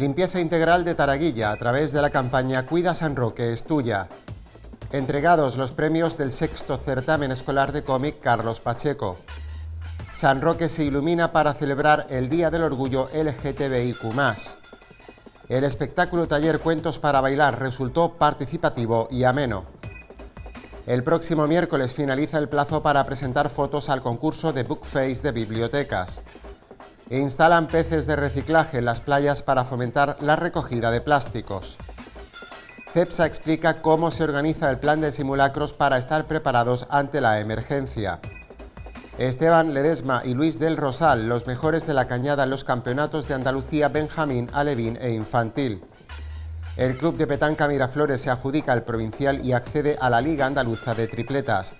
Limpieza integral de Taraguilla a través de la campaña Cuida San Roque es tuya. Entregados los premios del sexto certamen escolar de cómic Carlos Pacheco. San Roque se ilumina para celebrar el Día del Orgullo LGTBIQ+. El espectáculo taller Cuentos para Bailar resultó participativo y ameno. El próximo miércoles finaliza el plazo para presentar fotos al concurso de Bookface de bibliotecas. E instalan peces de reciclaje en las playas para fomentar la recogida de plásticos. CEPSA explica cómo se organiza el plan de simulacros para estar preparados ante la emergencia. Esteban Ledesma y Luis del Rosal, los mejores de la cañada en los campeonatos de Andalucía, Benjamín, Alevín e Infantil. El club de petanca Miraflores se adjudica al provincial y accede a la Liga Andaluza de Tripletas.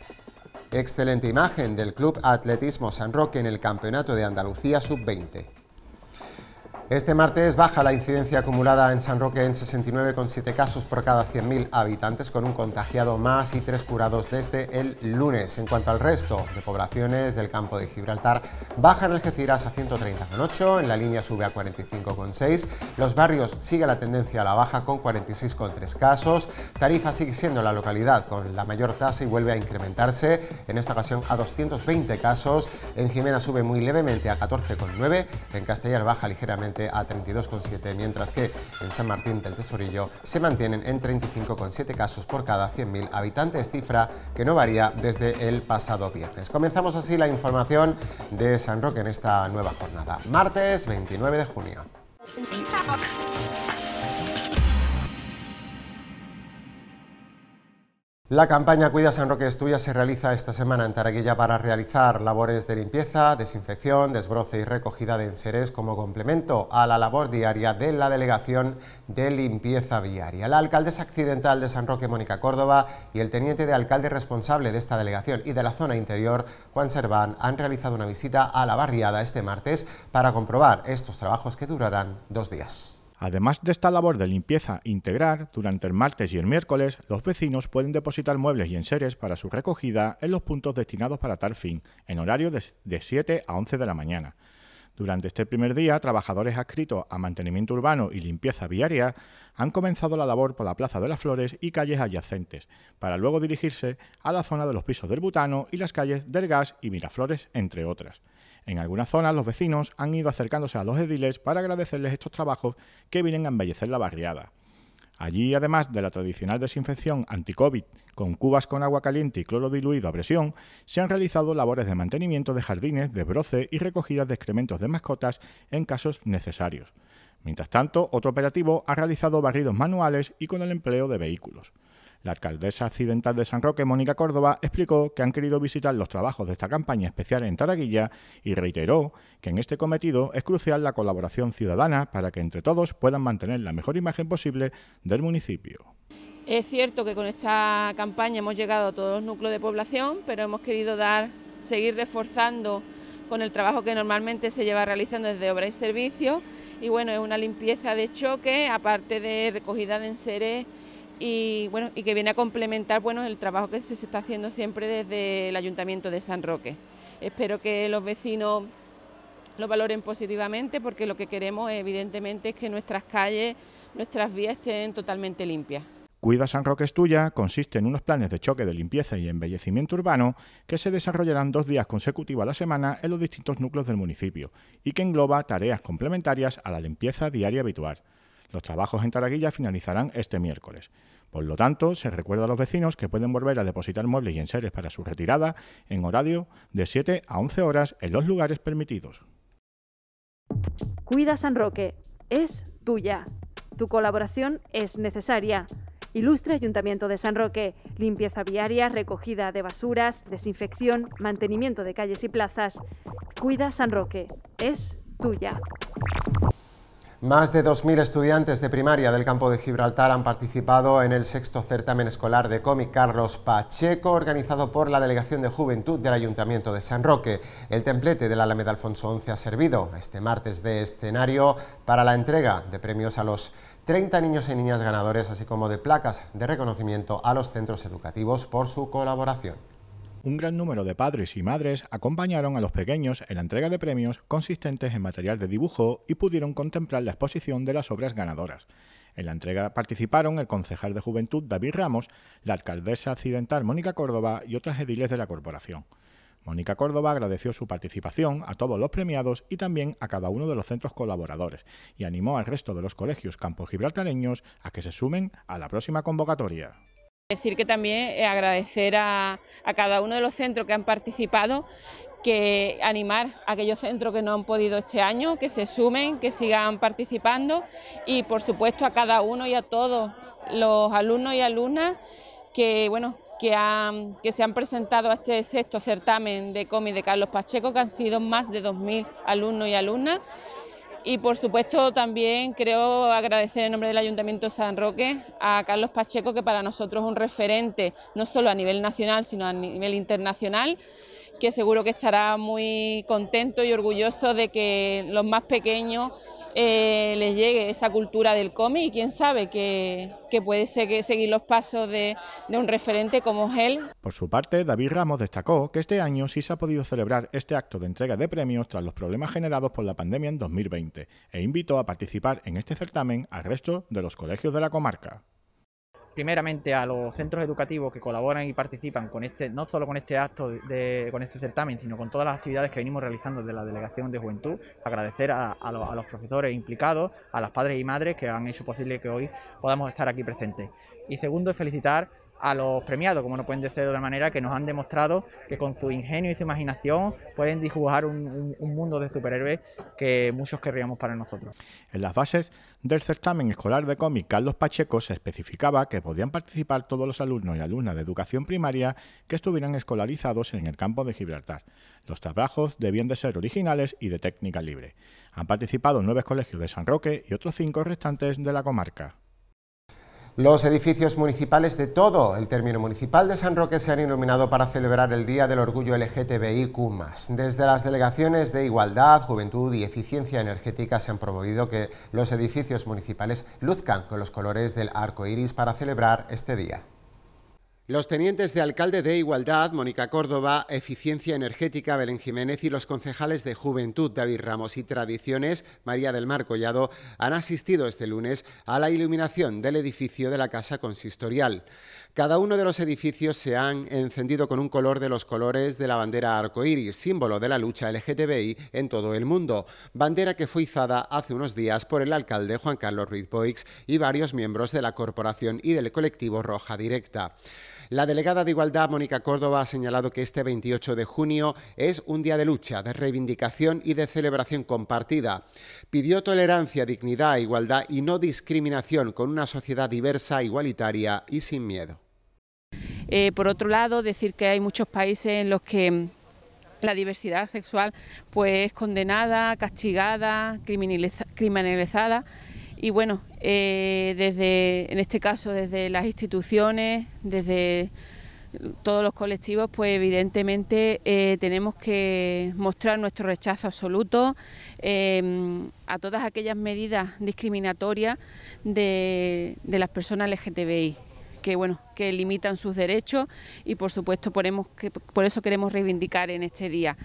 Excelente imagen del Club Atletismo San Roque en el Campeonato de Andalucía Sub-20. Este martes baja la incidencia acumulada en San Roque en 69,7 casos por cada 100.000 habitantes, con un contagiado más y tres curados desde el lunes. En cuanto al resto de poblaciones del campo de Gibraltar, baja en Algeciras a 130,8, en la línea sube a 45,6, los barrios sigue la tendencia a la baja con 46,3 casos, Tarifa sigue siendo la localidad con la mayor tasa y vuelve a incrementarse, en esta ocasión a 220 casos, en Jimena sube muy levemente a 14,9, en Castellar baja ligeramente a 32,7, mientras que en San Martín del Tesorillo se mantienen en 35,7 casos por cada 100.000 habitantes, cifra que no varía desde el pasado viernes. Comenzamos así la información de San Roque en esta nueva jornada, martes 29 de junio. La campaña Cuida San Roque es se realiza esta semana en Taraguilla para realizar labores de limpieza, desinfección, desbroce y recogida de enseres como complemento a la labor diaria de la Delegación de Limpieza Viaria. La alcaldesa accidental de San Roque, Mónica Córdoba, y el teniente de alcalde responsable de esta delegación y de la zona interior, Juan Serván, han realizado una visita a la barriada este martes para comprobar estos trabajos que durarán dos días. Además de esta labor de limpieza integral durante el martes y el miércoles los vecinos pueden depositar muebles y enseres para su recogida en los puntos destinados para tal fin, en horario de, de 7 a 11 de la mañana. Durante este primer día, trabajadores adscritos a mantenimiento urbano y limpieza viaria han comenzado la labor por la Plaza de las Flores y calles adyacentes, para luego dirigirse a la zona de los pisos del Butano y las calles del Gas y Miraflores, entre otras. En algunas zonas los vecinos han ido acercándose a los ediles para agradecerles estos trabajos que vienen a embellecer la barriada. Allí, además de la tradicional desinfección anti-COVID con cubas con agua caliente y cloro diluido a presión, se han realizado labores de mantenimiento de jardines, de broce y recogidas de excrementos de mascotas en casos necesarios. Mientras tanto, otro operativo ha realizado barridos manuales y con el empleo de vehículos. La alcaldesa accidental de San Roque, Mónica Córdoba, explicó que han querido visitar los trabajos de esta campaña especial en Taraguilla y reiteró que en este cometido es crucial la colaboración ciudadana para que entre todos puedan mantener la mejor imagen posible del municipio. Es cierto que con esta campaña hemos llegado a todos los núcleos de población, pero hemos querido dar, seguir reforzando con el trabajo que normalmente se lleva realizando desde Obra y Servicios. Y bueno, es una limpieza de choque, aparte de recogida de enseres y bueno y que viene a complementar el trabajo que se está haciendo siempre desde el ayuntamiento de San Roque. Espero que los vecinos lo valoren positivamente porque lo que queremos evidentemente es que nuestras calles, nuestras vías estén totalmente limpias. Cuida San Roque es tuya consiste en unos planes de choque de limpieza y embellecimiento urbano que se desarrollarán dos días consecutivos a la semana en los distintos núcleos del municipio y que engloba tareas complementarias a la limpieza diaria habitual. Los trabajos en Taraguilla finalizarán este miércoles. Por lo tanto, se recuerda a los vecinos que pueden volver a depositar muebles y enseres para su retirada en horario de 7 a 11 horas en los lugares permitidos. Cuida San Roque. Es tuya. Tu colaboración es necesaria. Ilustre Ayuntamiento de San Roque. Limpieza viaria, recogida de basuras, desinfección, mantenimiento de calles y plazas. Cuida San Roque. Es tuya. Más de 2.000 estudiantes de primaria del campo de Gibraltar han participado en el sexto certamen escolar de cómic Carlos Pacheco, organizado por la Delegación de Juventud del Ayuntamiento de San Roque. El templete del Alameda Alfonso XI ha servido este martes de escenario para la entrega de premios a los 30 niños y niñas ganadores, así como de placas de reconocimiento a los centros educativos por su colaboración. Un gran número de padres y madres acompañaron a los pequeños en la entrega de premios consistentes en material de dibujo y pudieron contemplar la exposición de las obras ganadoras. En la entrega participaron el concejal de Juventud David Ramos, la alcaldesa accidental Mónica Córdoba y otras ediles de la corporación. Mónica Córdoba agradeció su participación a todos los premiados y también a cada uno de los centros colaboradores y animó al resto de los colegios campos gibraltareños a que se sumen a la próxima convocatoria. Decir que también eh, agradecer a, cada uno de los centros que han participado que animar a aquellos centros que no han podido este año, que se sumen, que sigan participando y por supuesto a cada uno y a todos los alumnos y alumnas que bueno que, que se han presentado a este sexto certamen de cómic de Carlos Pacheco, que han sido más de 2.000 alumnos y alumnas y por supuesto también creo agradecer en nombre del Ayuntamiento de San Roque a Carlos Pacheco, que para nosotros es un referente, no solo a nivel nacional, sino a nivel internacional, que seguro que estará muy contento y orgulloso de que los más pequeños le eh, les llegue esa cultura del cómic y quién sabe que, puede seguir, seguir los pasos de, un referente como él. Por su parte, David Ramos destacó que este año sí se ha podido celebrar este acto de entrega de premios tras los problemas generados por la pandemia en 2020 e invitó a participar en este certamen al resto de los colegios de la comarca primeramente a los centros educativos que colaboran y participan con este, no solo con este acto de, con este certamen, sino con todas las actividades que venimos realizando desde la Delegación de Juventud, agradecer a, los, a los profesores implicados, a las padres y madres que han hecho posible que hoy podamos estar aquí presentes. Y segundo, felicitar a los premiados, como no pueden ser de otra manera, que nos han demostrado que con su ingenio y su imaginación pueden dibujar un, un mundo de superhéroes que muchos querríamos para nosotros. En las bases del certamen escolar de cómic, Carlos Pacheco se especificaba que podían participar todos los alumnos y alumnas de educación primaria que estuvieran escolarizados en el campo de Gibraltar. Los trabajos debían de ser originales y de técnica libre. Han participado nueve colegios de San Roque y otros cinco restantes de la comarca. Los edificios municipales de todo el término municipal de San Roque se han iluminado para celebrar el Día del Orgullo LGTBIQ+. Desde las delegaciones de Igualdad, Juventud y Eficiencia Energética se han promovido que los edificios municipales luzcan con los colores del arco iris para celebrar este día. Los tenientes de alcalde de Igualdad, Mónica Córdoba, Eficiencia Energética, Belén Jiménez y los concejales de Juventud, David Ramos y Tradiciones, María del Mar Collado, han asistido este lunes a la iluminación del edificio de la Casa Consistorial. Cada uno de los edificios se han encendido con un color de los colores de la bandera arcoíris, símbolo de la lucha LGTBI en todo el mundo, bandera que fue izada hace unos días por el alcalde Juan Carlos Ruiz Boix y varios miembros de la corporación y del colectivo Roja Directa. La delegada de Igualdad, Mónica Córdoba, ha señalado que este 28 de junio es un día de lucha, de reivindicación y de celebración compartida. Pidió tolerancia, dignidad, igualdad y no discriminación con una sociedad diversa, igualitaria y sin miedo. Eh, por otro lado, decir que hay muchos países en los que la diversidad sexual pues, es condenada, castigada, criminalizada y bueno, eh, desde, en este caso, desde las instituciones, desde todos los colectivos, pues evidentemente eh, tenemos que mostrar nuestro rechazo absoluto em, a todas aquellas medidas discriminatorias de, de las personas LGTBI que bueno que limitan sus derechos y por supuesto que, por eso queremos reivindicar en este día.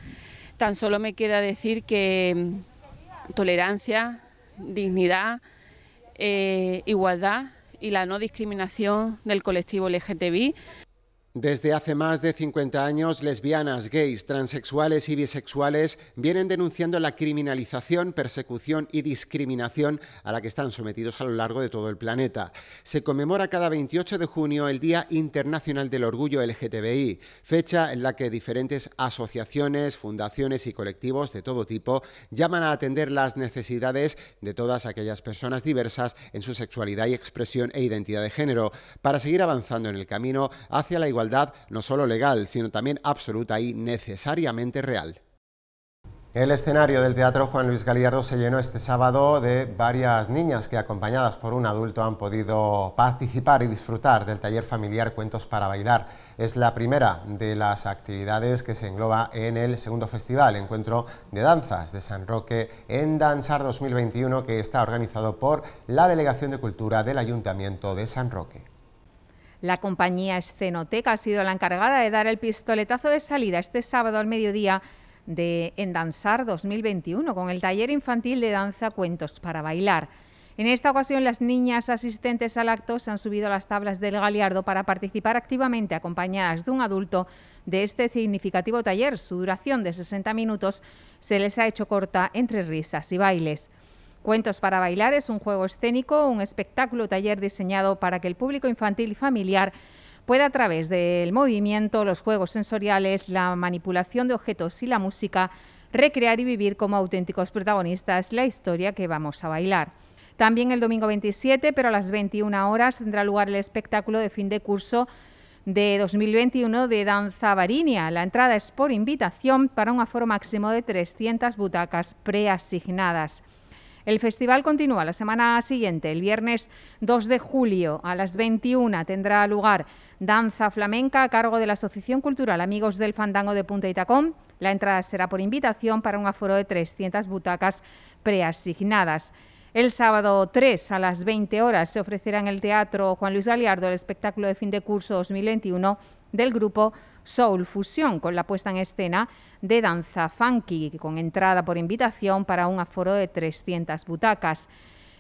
Tan solo me queda decir que em, tolerancia, dignidad, eh, igualdad y la no discriminación del colectivo LGTBI desde hace más de 50 años, lesbianas, gays, transexuales y bisexuales vienen denunciando la criminalización, persecución y discriminación a la que están sometidos a lo largo de todo el planeta. Se conmemora cada 28 de junio el Día Internacional del Orgullo LGTBI, fecha en la que diferentes asociaciones, fundaciones y colectivos de todo tipo llaman a atender las necesidades de todas aquellas personas diversas en su sexualidad y expresión e identidad de género, para seguir avanzando en el camino hacia la igualdad no solo legal, sino también absoluta y necesariamente real. El escenario del Teatro Juan Luis Galiardo se llenó este sábado de varias niñas que acompañadas por un adulto han podido participar y disfrutar del taller familiar Cuentos para Bailar. Es la primera de las actividades que se engloba en el segundo festival, Encuentro de Danzas de San Roque en Danzar 2021, que está organizado por la Delegación de Cultura del Ayuntamiento de San Roque. La compañía Escenoteca ha sido la encargada de dar el pistoletazo de salida este sábado al mediodía de Danzar 2021 con el taller infantil de danza Cuentos para Bailar. En esta ocasión, las niñas asistentes al acto se han subido a las tablas del Galiardo para participar activamente acompañadas de un adulto de este significativo taller. Su duración de 60 minutos se les ha hecho corta entre risas y bailes. Cuentos para bailar es un juego escénico, un espectáculo taller diseñado para que el público infantil y familiar pueda a través del movimiento, los juegos sensoriales, la manipulación de objetos y la música recrear y vivir como auténticos protagonistas la historia que vamos a bailar. También el domingo 27, pero a las 21 horas, tendrá lugar el espectáculo de fin de curso de 2021 de Danza Varinia. La entrada es por invitación para un aforo máximo de 300 butacas preasignadas. El festival continúa la semana siguiente, el viernes 2 de julio a las 21 tendrá lugar Danza Flamenca a cargo de la Asociación Cultural Amigos del Fandango de Punta y La entrada será por invitación para un aforo de 300 butacas preasignadas. El sábado 3 a las 20 horas se ofrecerá en el Teatro Juan Luis Galiardo el espectáculo de fin de curso 2021 del grupo Soul Fusión, con la puesta en escena de Danza Funky, con entrada por invitación para un aforo de 300 butacas.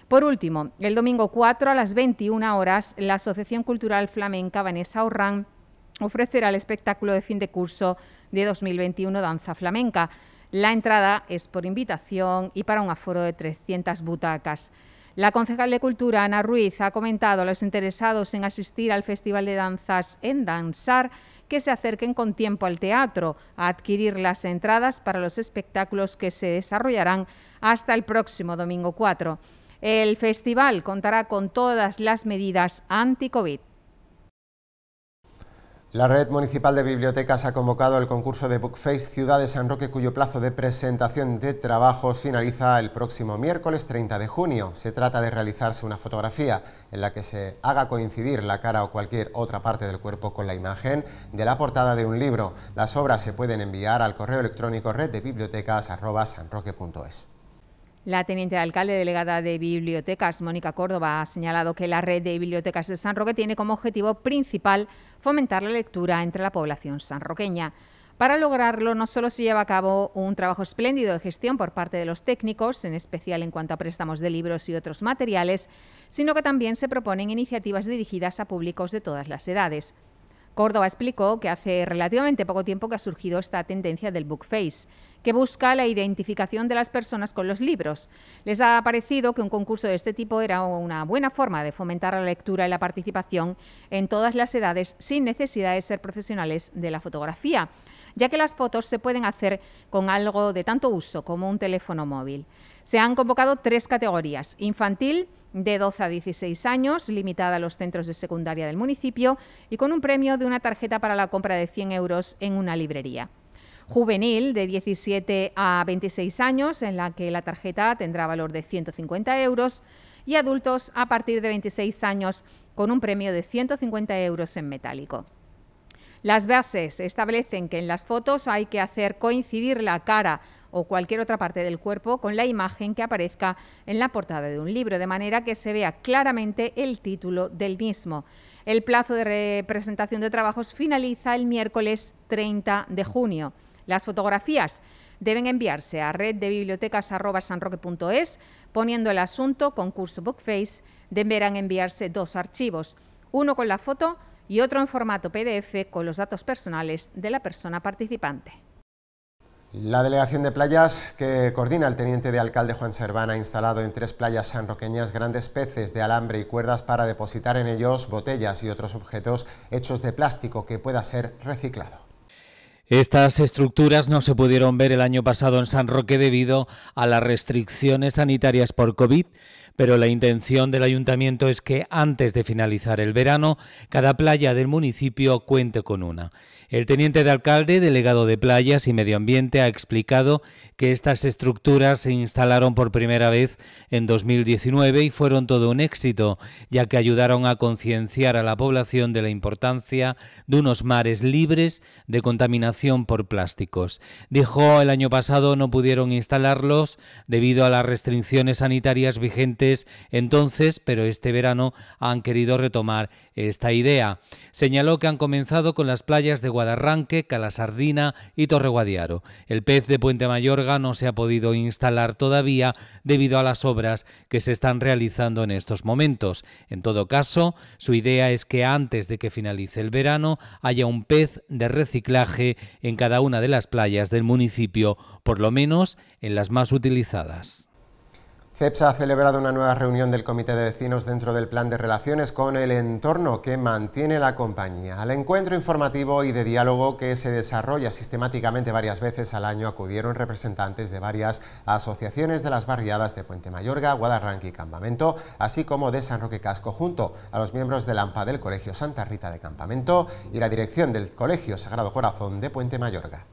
Por último, el domingo 4 a las 21 horas, la Asociación Cultural Flamenca Vanessa Orrán ofrecerá el espectáculo de fin de curso de 2021 Danza Flamenca. La entrada es por invitación y para un aforo de 300 butacas. La concejal de Cultura, Ana Ruiz, ha comentado a los interesados en asistir al Festival de Danzas en Danzar que se acerquen con tiempo al teatro a adquirir las entradas para los espectáculos que se desarrollarán hasta el próximo domingo 4. El festival contará con todas las medidas anti-COVID. La Red Municipal de Bibliotecas ha convocado el concurso de Bookface Ciudad de San Roque, cuyo plazo de presentación de trabajos finaliza el próximo miércoles 30 de junio. Se trata de realizarse una fotografía en la que se haga coincidir la cara o cualquier otra parte del cuerpo con la imagen de la portada de un libro. Las obras se pueden enviar al correo electrónico reddebibliotecas.sanroque.es. La teniente de alcalde delegada de Bibliotecas, Mónica Córdoba, ha señalado que la red de bibliotecas de San Roque tiene como objetivo principal fomentar la lectura entre la población sanroqueña. Para lograrlo no solo se lleva a cabo un trabajo espléndido de gestión por parte de los técnicos, en especial en cuanto a préstamos de libros y otros materiales, sino que también se proponen iniciativas dirigidas a públicos de todas las edades. Córdoba explicó que hace relativamente poco tiempo que ha surgido esta tendencia del bookface, que busca la identificación de las personas con los libros. Les ha parecido que un concurso de este tipo era una buena forma de fomentar la lectura y la participación en todas las edades sin necesidad de ser profesionales de la fotografía, ya que las fotos se pueden hacer con algo de tanto uso como un teléfono móvil. Se han convocado tres categorías, infantil, de 12 a 16 años, limitada a los centros de secundaria del municipio y con un premio de una tarjeta para la compra de 100 euros en una librería juvenil de 17 a 26 años, en la que la tarjeta tendrá valor de 150 euros, y adultos a partir de 26 años con un premio de 150 euros en metálico. Las bases establecen que en las fotos hay que hacer coincidir la cara o cualquier otra parte del cuerpo con la imagen que aparezca en la portada de un libro, de manera que se vea claramente el título del mismo. El plazo de representación de trabajos finaliza el miércoles 30 de junio. Las fotografías deben enviarse a red de poniendo el asunto concurso Bookface. Deberán enviarse dos archivos, uno con la foto y otro en formato PDF con los datos personales de la persona participante. La Delegación de Playas, que coordina el teniente de alcalde Juan Serván, ha instalado en tres playas sanroqueñas grandes peces de alambre y cuerdas para depositar en ellos botellas y otros objetos hechos de plástico que pueda ser reciclado. Estas estructuras no se pudieron ver el año pasado en San Roque debido a las restricciones sanitarias por COVID, pero la intención del ayuntamiento es que antes de finalizar el verano, cada playa del municipio cuente con una. El teniente de alcalde, delegado de Playas y Medio Ambiente, ha explicado que estas estructuras se instalaron por primera vez en 2019 y fueron todo un éxito, ya que ayudaron a concienciar a la población de la importancia de unos mares libres de contaminación por plásticos. Dijo, el año pasado no pudieron instalarlos debido a las restricciones sanitarias vigentes entonces, pero este verano han querido retomar esta idea. Señaló que han comenzado con las playas de Guadarranque, Calasardina y Torreguadiaro. El pez de Puente Mayorga no se ha podido instalar todavía debido a las obras que se están realizando en estos momentos. En todo caso, su idea es que antes de que finalice el verano haya un pez de reciclaje en cada una de las playas del municipio, por lo menos en las más utilizadas. CEPSA ha celebrado una nueva reunión del Comité de Vecinos dentro del Plan de Relaciones con el entorno que mantiene la compañía. Al encuentro informativo y de diálogo que se desarrolla sistemáticamente varias veces al año acudieron representantes de varias asociaciones de las barriadas de Puente Mayorga, Guadarranque y Campamento, así como de San Roque Casco, junto a los miembros del AMPA del Colegio Santa Rita de Campamento y la dirección del Colegio Sagrado Corazón de Puente Mayorga.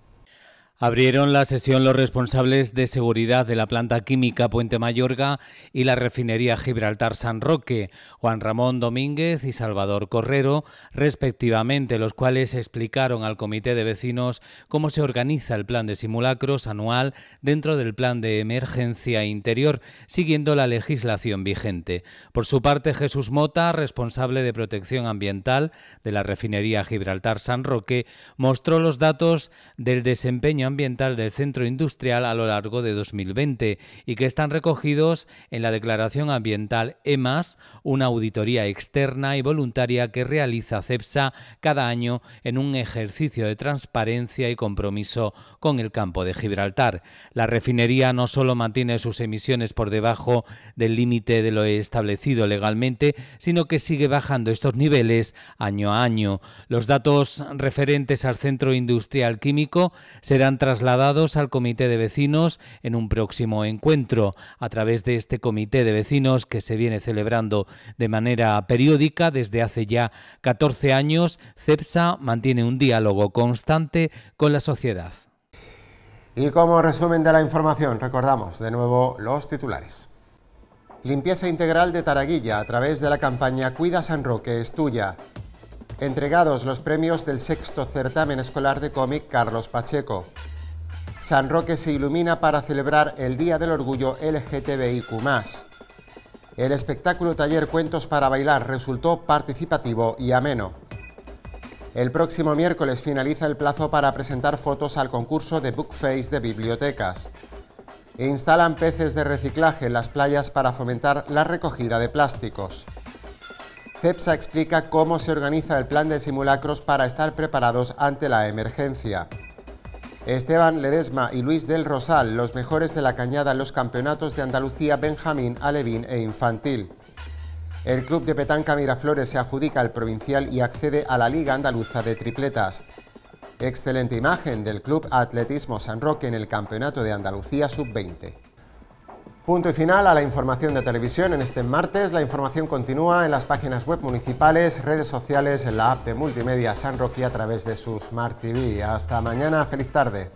Abrieron la sesión los responsables de seguridad de la planta química Puente Mayorga y la refinería Gibraltar San Roque, Juan Ramón Domínguez y Salvador Correro, respectivamente, los cuales explicaron al comité de vecinos cómo se organiza el plan de simulacros anual dentro del plan de emergencia interior, siguiendo la legislación vigente. Por su parte, Jesús Mota, responsable de protección ambiental de la refinería Gibraltar San Roque, mostró los datos del desempeño ambiental del centro industrial a lo largo de 2020 y que están recogidos en la Declaración Ambiental EMAS, una auditoría externa y voluntaria que realiza CEPSA cada año en un ejercicio de transparencia y compromiso con el campo de Gibraltar. La refinería no solo mantiene sus emisiones por debajo del límite de lo establecido legalmente, sino que sigue bajando estos niveles año a año. Los datos referentes al centro industrial químico serán trasladados al Comité de Vecinos en un próximo encuentro. A través de este Comité de Vecinos que se viene celebrando de manera periódica desde hace ya 14 años, CEPSA mantiene un diálogo constante con la sociedad. Y como resumen de la información, recordamos de nuevo los titulares. Limpieza integral de Taraguilla a través de la campaña Cuida San Roque es tuya. Entregados los premios del sexto certamen escolar de cómic Carlos Pacheco. San Roque se ilumina para celebrar el Día del Orgullo LGTBIQ+. El espectáculo taller Cuentos para Bailar resultó participativo y ameno. El próximo miércoles finaliza el plazo para presentar fotos al concurso de Bookface de bibliotecas. Instalan peces de reciclaje en las playas para fomentar la recogida de plásticos. CEPSA explica cómo se organiza el plan de simulacros para estar preparados ante la emergencia. Esteban Ledesma y Luis del Rosal, los mejores de la cañada en los campeonatos de Andalucía Benjamín, Alevín e Infantil. El club de petanca Miraflores se adjudica al provincial y accede a la Liga Andaluza de Tripletas. Excelente imagen del Club Atletismo San Roque en el Campeonato de Andalucía Sub-20. Punto y final a la información de televisión en este martes. La información continúa en las páginas web municipales, redes sociales, en la app de multimedia San Roque a través de su Smart TV. Hasta mañana, feliz tarde.